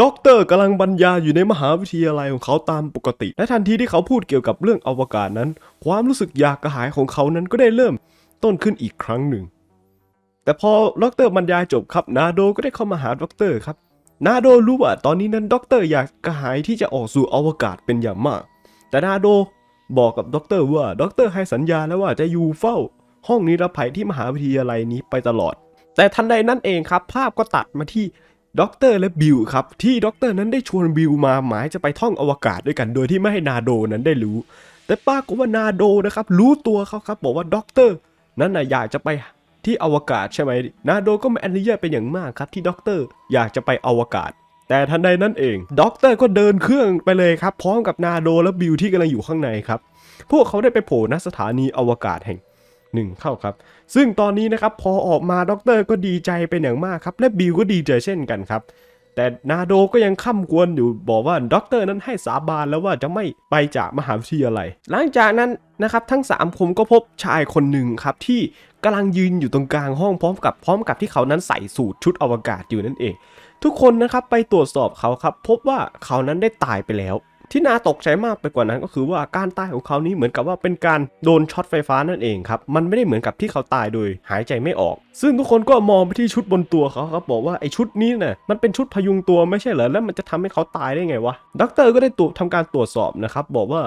ด็อกเตอร์กำลังบรรยายอยู่ในมหาวิทยาลัยของเขาตามปกติ และทันทีที่เขาพูดเกี่ยวกับเรื่องอวกาศนั้น ความรู้สึกอยากกระหายของเขานั้นก็ได้เริ่มต้นขึ้นอีกครั้งหนึ่ง แต่พอด็อกเตอร์บรรยายจบครับนาโดก็ได้เข้ามาหาด็อกเตอร์ครับ นาโด รู้ว่าตอนนี้นั้นด็อกเตอร์อยากกระหายที่จะออกสู่อวกาศเป็นอย่างมาก แต่นาโดบอกกับด็อกเตอร์ว่าด็อกเตอร์ให้สัญญาแล้วว่าจะอยู่เฝ้าห้องนิรภัยที่มหาวิทยาลัยนี้ไปตลอด แต่ทันใดนั้นเองครับ ภาพก็ตัดมาที่ด็อกเตอร์และบิลครับ ที่ด็อกเตอร์นั้นได้ชวนบิลมา หมายจะไปท่องอวกาศด้วยกันโดยที่ไม่ให้นาโดนั้นได้รู้ แต่ป้าก็ว่านาโดนะครับรู้ตัวเขาครับบอกว่าด็อกเตอร์นั้นนะอยากจะไปที่อวกาศใช่ไหมนาโดก็ไม่อนุญาตเป็นอย่างมากครับ ที่ด็อกเตอร์อยากจะไปอวกาศ แต่ทันใดนั้นเองด็อกเตอร์ก็เดินเครื่องไปเลยครับ พร้อมกับนาโดและบิลที่กำลังอยู่ข้างในครับพวกเขาได้ไปโผล่ณสถานีอวกาศแห่ง1เข้าครับ ซึ่งตอนนี้นะครับพอออกมาด็อกเตอร์ก็ดีใจเป็นอย่างมากครับและบิวก็ดีใจเช่นกันครับแต่นาโดก็ยังข้ำกวนอยู่บอกว่าด็อกเตอร์นั้นให้สาบานแล้วว่าจะไม่ไปจากมหาวิทยาลัยหลังจากนั้นนะครับทั้ง3คมก็พบชายคนหนึ่งครับที่กำลังยืนอยู่ตรงกลางห้องพร้อมกับพร้อมกับที่เขานั้นใส่สูตรชุดอวกาศอยู่นั่นเอง ทุกคนนะครับไปตรวจสอบเขาครับพบว่าเขานั้นได้ตายไปแล้วที่น่าตกใจมากไปกว่านั้นก็คือว่าการตายของเขานี้เหมือนกับว่าเป็นการโดนช็อตไฟฟ้านั่นเองครับ มันไม่ได้เหมือนกับที่เขาตายโดย หายใจไม่ออก ซึ่งทุกคนก็มองไปที่ชุดบนตัวเขาครับบอกว่าไอชุดนี้นะ่ะมันเป็นชุดพยุงตัวไม่ใช่เหรอ แล้วมันจะทำให้เขาตายได้ไงวะด็อกเตอร์ก็ได้ตรวจทำการตรวจสอบนะครับ บอกว่า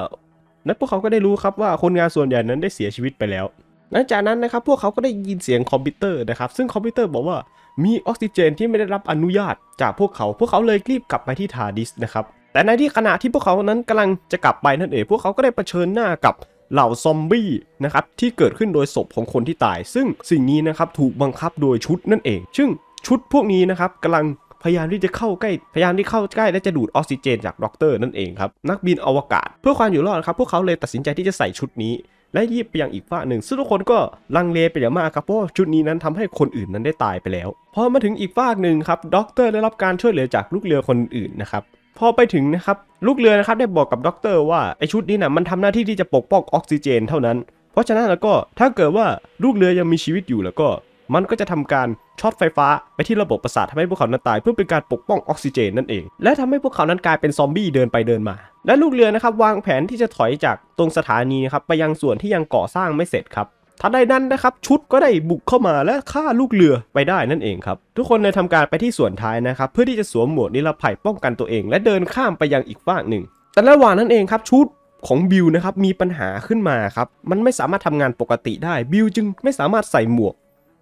นั้นพวกเขาก็ได้รู้ครับว่าคนงานส่วนใหญ่นั้นได้เสียชีวิตไปแล้วหลังจากนั้นนะครับ พวกเขาก็ได้ยินเสียงคอมพิวเตอร์นะครับ ซึ่งคอมพิวเตอร์บอกว่ามีออกซิเจนที่ไม่ได้รับอนุญาต จากพวกเขาพวกเขาเลยรีบกลับไปที่ทาดิสนะครับแต่ในที่ขณะที่พวกเขานั้นกำลังจะกลับไปนั่นเอง พวกเขาก็ได้เผชิญหน้ากับเหล่าซอมบี้นะครับที่เกิดขึ้นโดยศพของคนที่ตาย ซึ่งสิ่งนี้นะครับถูกบังคับโดยชุดนั่นเอง ซึ่งชุดพวกนี้นะครับกำลังพยายามที่จะเข้าใกล้พยายามที่เข้าใกล้และจะดูดออกซิเจนจากด็อกเตอร์นั่นเองครับนักบินอวกาศ เพื่อความอยู่รอดครับ พวกเขาเลยตัดสินใจที่จะใส่ชุดนี้ และยีบไปยังอีกฝ้าหนึ่งซึ่งทุกคนก็ลังเลไปอย่างมากครับเพราะชุดนี้นั้นทำให้คนอื่นนั้นได้ตายไปแล้วพอมาถึงอีกฝ้าหนึ่งครับด็อกเตอร์ได้รับการช่วยเหลือจากลูกเรือคนอื่นนะครับพอไปถึงนะครับ ลูกเรือนะครับได้บอกกับด็อกเตอร์ว่าไอชุดนี้นะมันทำหน้าที่ที่จะปกป้องออกซิเจนเท่านั้น เพราะฉะนั้นแล้วก็ถ้าเกิดว่าลูกเรือยังมีชีวิตอยู่แล้วก็ มันก็จะทำการช็อตไฟฟ้าไปที่ระบบประสาททำให้พวกเขานั้นตายเพื่อเป็นการปกป้องออกซิเจนนั่นเอง และทำให้พวกเขานั้นกลายเป็นซอมบี้เดินไปเดินมา และลูกเรือนะครับวางแผนที่จะถอยจากตรงสถานีครับไปยังส่วนที่ยังก่อสร้างไม่เสร็จครับทันใดนั้นนะครับ ชุดก็ได้บุกเข้ามาและฆ่าลูกเรือไปได้นั่นเองครับ ทุกคนเลยทำการไปที่ส่วนท้ายนะครับ เพื่อที่จะสวมหมวกนิรภัยป้องกันตัวเอง และเดินข้ามไปยังอีกฝากหนึ่ง แต่ระหว่างนั้นเองครับ ชุดของบิลนะครับ มีปัญหาขึ้นมาครับ มันไม่สามารถทำงานปกติได้ บิลจึงไม่สามารถใส่หมวก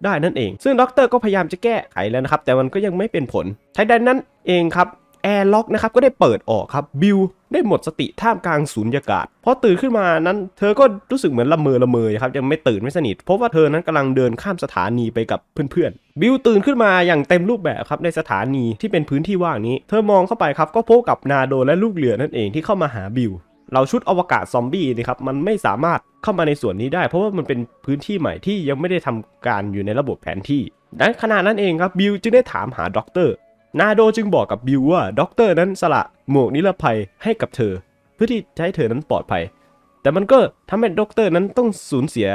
ได้นั่นเองซึ่งด็อกเตอร์ก็พยายามจะแก้ไขแล้วนะครับ แต่มันก็ยังไม่เป็นผลใช้ดนั้นเองครับแอร์ล็อกนะครับ ก็ได้เปิดออกครับบิวได้หมดสติท่ามกลางสูญญากาศ พอตื่นขึ้นมานั้น เธอก็รู้สึกเหมือนละเมอละเมอครับยังไม่ตื่นไม่สนิทเพราะว่าเธอนั้นกำลังเดินข้ามสถานีไปกับเพื่อนๆบิวตื่นขึ้นมาอย่างเต็มรูปแบบครับ ในสถานีที่เป็นพื้นที่ว่างนี้ เธอมองเข้าไปครับ ก็พบกับนาโดและลูกเรือนั่นเองที่เข้ามาหาบิวเราชุดอวกาศซอมบี้นะครับมันไม่สามารถเข้ามาในส่วนนี้ได้ เพราะว่ามันเป็นพื้นที่ใหม่ที่ยังไม่ได้ทำการอยู่ในระบบแผนที่ดังขนาดนั้นเองครับบิวจึงได้ถามหาด็อกเตอร์นาโดจึงบอกกับบิวว่าด็อกเตอร์นั้นสละหมวกนิรภัยให้กับเธอ เพื่อที่จะให้เธอนั้นปลอดภัย แต่มันก็ทำให้ด็อกเตอร์นั้นต้องสูญเสีย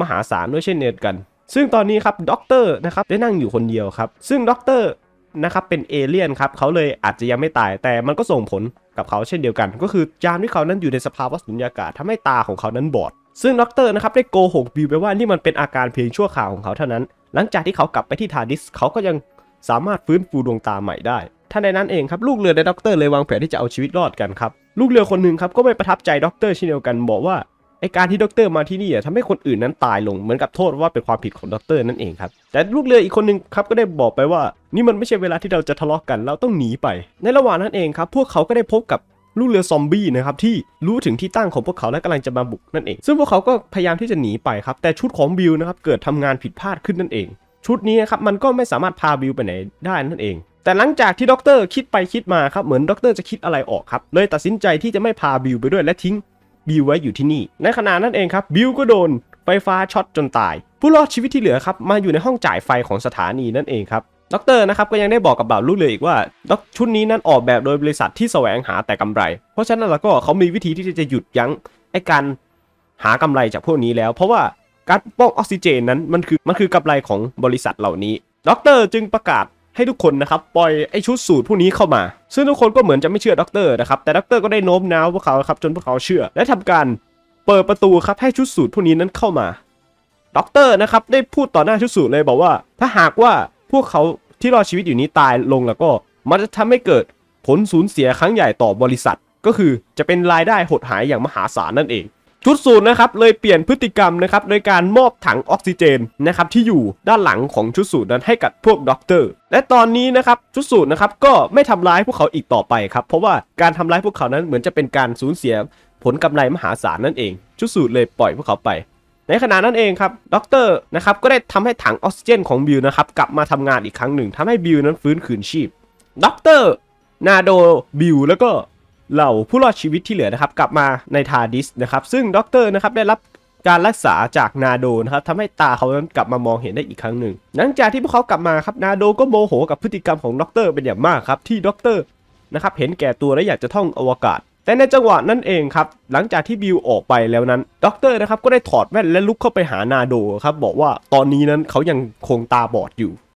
มหาศาลด้วยเช่นเดียวกัน ซึ่งตอนนี้ครับด็อกเตอร์นะครับได้นั่งอยู่คนเดียวครับ ซึ่งด็อกเตอร์นะครับเป็นเอเลี่ยนครับเขาเลยอาจจะยังไม่ตาย แต่มันก็ส่งผลกับเขาเช่นเดียวกัน ก็คือยานที่เขานั้นอยู่ในสภาวะสุญญากาศทำให้ตาของเขานั้นบอดซึ่งด็อกเตอร์นะครับได้โกหกบิวไปว่านี่มันเป็นอาการเพียงชั่วคราวของเขาเท่านั้น หลังจากที่เขากลับไปที่ทาดิสเขาก็ยังสามารถฟื้นฟูดวงตาใหม่ได้ ท่านในนั้นเองครับลูกเรือและด็อกเตอร์เลยวางแผนที่จะเอาชีวิตรอดกันครับลูกเรือคนหนึ่งครับก็ไม่ประทับใจด็อกเตอร์เช่นเดียวกันบอกว่าไอการที่ด็อกเตอร์มาที่นี่ทำให้คนอื่นนั้นตายลงเหมือนกับโทษว่าเป็นความผิดของด็อกเตอร์นั่นเองครับแต่ลูกเรืออีกคนหนึ่งครับก็ได้บอกไปว่า นี่มันไม่ใช่เวลาที่เราจะทะเลาะกกัน เราต้องหนีไป ในระหว่างนั้นเองครับ พวกเขาก็ได้พบกับลูกเรือซอมบี้นะครับที่รู้ถึงที่ตั้งของพวกเขาและกำลังจะมาบุกนั่นเอง ซึ่งพวกเขาก็พยายามที่จะหนีไปครับแต่ชุดของบิลนะครับเกิดทำงานผิดพลาดขึ้นนั่นเองชุดนี้นะครับมันก็ไม่สามารถพาบิวไปไหนได้นั่นเองแต่หลังจากที่ด็อกเตอร์คิดไปคิดมาครับเหมือนด็อกเตอร์จะคิดอะไรออกครับเลยตัดสินใจที่จะไม่พาบิวไปด้วยและทิ้งบิวไว้อยู่ที่นี่ในขณะนั้นเองครับบิวก็โดนไฟฟ้าช็อตจนตายผู้รอดชีวิตที่เหลือครับมาอยู่ในห้องจ่ายไฟของสถานีนั่นเองครับด็อกเตอร์นะครับก็ยังได้บอกกับบ่าวลูกเลยอีกว่าชุดนี้นั้นออกแบบโดยบริษัทที่แสวงหาแต่กำไร เพราะฉะนั้นแล้วก็เขามีวิธีที่จะหยุดยั้งไอ้การหากำไรจากพวกนี้แล้ว เพราะว่าการป้องออกซิเจนนั้นมันคือมันคือกำไรของบริษัทเหล่านี้ ด็อกเตอร์จึงประกาศให้ทุกคนนะครับปล่อยไอชุดสูตรพวกนี้เข้ามา ซึ่งทุกคนก็เหมือนจะไม่เชื่อด็อกเตอร์นะครับ แต่ด็อกเตอร์ก็ได้โน้มน้าวพวกเขาครับ จนพวกเขาเชื่อและทำการเปิดประตูครับให้ชุดสูตรพวกนี้นั้นเข้ามา ด็อกเตอร์นะครับได้พูดต่อหน้าชุดสูตรเลยบอกว่า ถ้าหากว่าพวกเขาที่รอดชีวิตอยู่นี้ตายลงแล้วก็มันจะทำให้เกิดผลสูญเสียครั้งใหญ่ต่อบริษัท ก็คือจะเป็นรายได้หดหายอย่างมหาศาลนั่นเองชุดสูตรนะครับเลยเปลี่ยนพฤติกรรมนะครับโดยการมอบถังออกซิเจนนะครับที่อยู่ด้านหลังของชุดสูตรนั้นให้กับพวกด็อกเตอร์และตอนนี้นะครับชุดสูตรนะครับก็ไม่ทำร้ายพวกเขาอีกต่อไปครับเพราะว่าการทำร้ายพวกเขานั้นเหมือนจะเป็นการสูญเสียผลกำไรมหาศาลนั่นเองชุดสูตรเลยปล่อยพวกเขาไป ในขณะนั้นเองครับด็อกเตอร์นะครับก็ได้ทำให้ถังออกซิเจนของบิลนะครับกลับมาทำงานอีกครั้งหนึ่ง ทำให้บิลนั้นฟื้นคืนชีพด็อกเตอร์นาโดบิลแล้วก็เหล่าผู้รอดชีวิตที่เหลือนะครับกลับมาในทาดิสนะครับซึ่งด็อกเตอร์นะครับได้รับการรักษาจากนาโดนะครับทำให้ตาเขากลับมามองเห็นได้อีกครั้งหนึ่งหลังจากที่พวกเขากลับมาครับนาโดก็โมโห กับพฤติกรรมของด็อกเตอร์เป็นอย่างมากครับที่ด็อกเตอร์นะครับเห็นแก่ตัวและอยากจะท่องอวกาศ แต่ในจังหวะนั้นเองครับหลังจากที่บิวออกไปแล้วนั้นด็อกเตอร์นะครับก็ได้ถอดแว่นและลุกเข้าไปหานาโดครับบอกว่าตอนนี้นั้นเขายังคงตาบอดอยู่